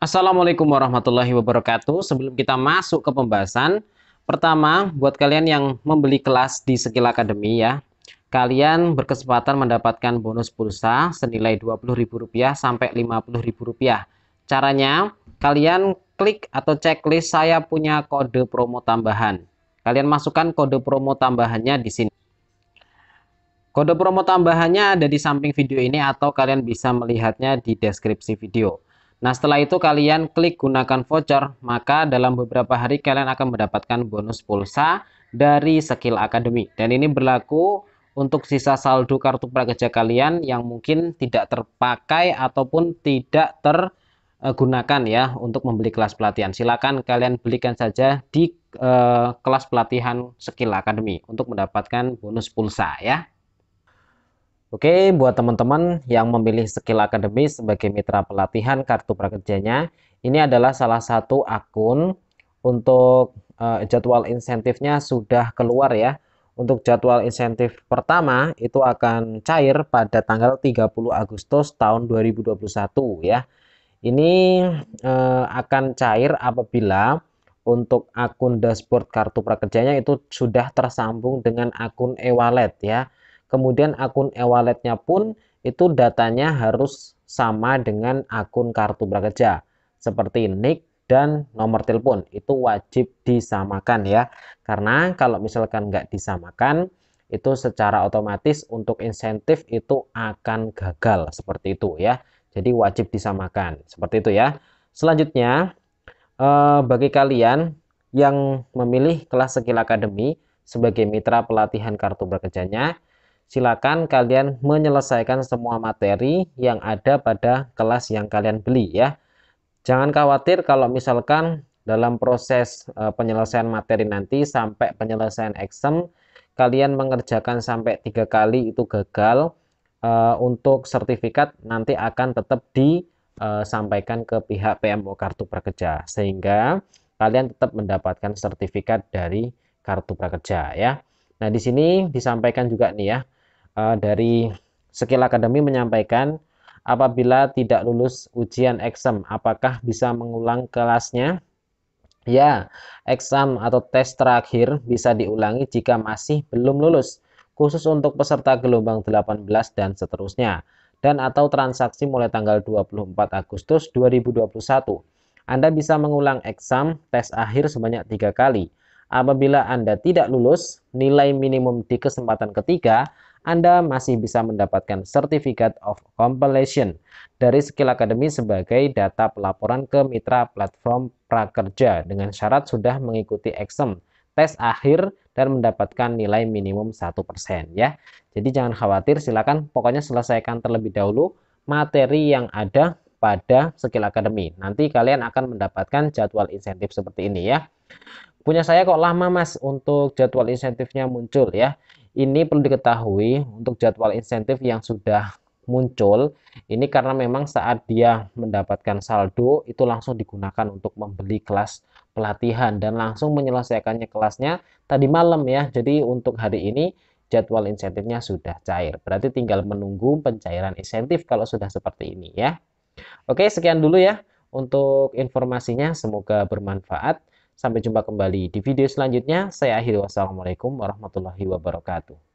Assalamualaikum warahmatullahi wabarakatuh. Sebelum kita masuk ke pembahasan, pertama buat kalian yang membeli kelas di Skill Academy ya, kalian berkesempatan mendapatkan bonus pulsa senilai Rp20.000 sampai Rp50.000. Caranya, kalian klik atau checklist saya punya kode promo tambahan. Kalian masukkan kode promo tambahannya di sini. Kode promo tambahannya ada di samping video ini atau kalian bisa melihatnya di deskripsi video. Nah, setelah itu kalian klik gunakan voucher, maka dalam beberapa hari kalian akan mendapatkan bonus pulsa dari skill Academy. Dan ini berlaku untuk sisa saldo kartu prakerja kalian yang mungkin tidak terpakai ataupun tidak tergunakan ya untuk membeli kelas pelatihan. Silakan kalian belikan saja di uh, kelas pelatihan skill Academy untuk mendapatkan bonus pulsa ya. Oke, buat teman-teman yang memilih skill akademis sebagai mitra pelatihan kartu prakerjanya, ini adalah salah satu akun untuk uh, jadwal insentifnya sudah keluar ya. Untuk jadwal insentif pertama itu akan cair pada tanggal 30 Agustus tahun 2021 ya. Ini uh, akan cair apabila untuk akun dashboard kartu prakerjanya itu sudah tersambung dengan akun e-wallet ya. Kemudian akun e-walletnya pun itu datanya harus sama dengan akun kartu prakerja seperti nick dan nomor telepon itu wajib disamakan ya karena kalau misalkan nggak disamakan itu secara otomatis untuk insentif itu akan gagal seperti itu ya jadi wajib disamakan seperti itu ya selanjutnya eh, bagi kalian yang memilih kelas skill akademi sebagai mitra pelatihan kartu prakerjanya silakan kalian menyelesaikan semua materi yang ada pada kelas yang kalian beli ya. Jangan khawatir kalau misalkan dalam proses eh, penyelesaian materi nanti sampai penyelesaian exam kalian mengerjakan sampai tiga kali itu gagal eh, untuk sertifikat nanti akan tetap disampaikan eh, ke pihak PMO Kartu Prakerja sehingga kalian tetap mendapatkan sertifikat dari Kartu Prakerja ya. Nah, di sini disampaikan juga nih ya uh, dari Skill Akademi menyampaikan apabila tidak lulus ujian exam, apakah bisa mengulang kelasnya? Ya, exam atau tes terakhir bisa diulangi jika masih belum lulus, khusus untuk peserta gelombang 18 dan seterusnya, dan atau transaksi mulai tanggal 24 Agustus 2021. Anda bisa mengulang exam tes akhir sebanyak tiga kali, Apabila Anda tidak lulus nilai minimum di kesempatan ketiga, Anda masih bisa mendapatkan Certificate of Compilation dari Skill Academy sebagai data pelaporan ke mitra platform prakerja dengan syarat sudah mengikuti exam tes akhir dan mendapatkan nilai minimum 1% ya. Jadi jangan khawatir, silakan pokoknya selesaikan terlebih dahulu materi yang ada pada Skill Academy. Nanti kalian akan mendapatkan jadwal insentif seperti ini ya punya saya kok lama mas untuk jadwal insentifnya muncul ya ini perlu diketahui untuk jadwal insentif yang sudah muncul ini karena memang saat dia mendapatkan saldo itu langsung digunakan untuk membeli kelas pelatihan dan langsung menyelesaikannya kelasnya tadi malam ya jadi untuk hari ini jadwal insentifnya sudah cair berarti tinggal menunggu pencairan insentif kalau sudah seperti ini ya Oke sekian dulu ya untuk informasinya semoga bermanfaat Sampai jumpa kembali di video selanjutnya. Saya akhiri wassalamualaikum warahmatullahi wabarakatuh.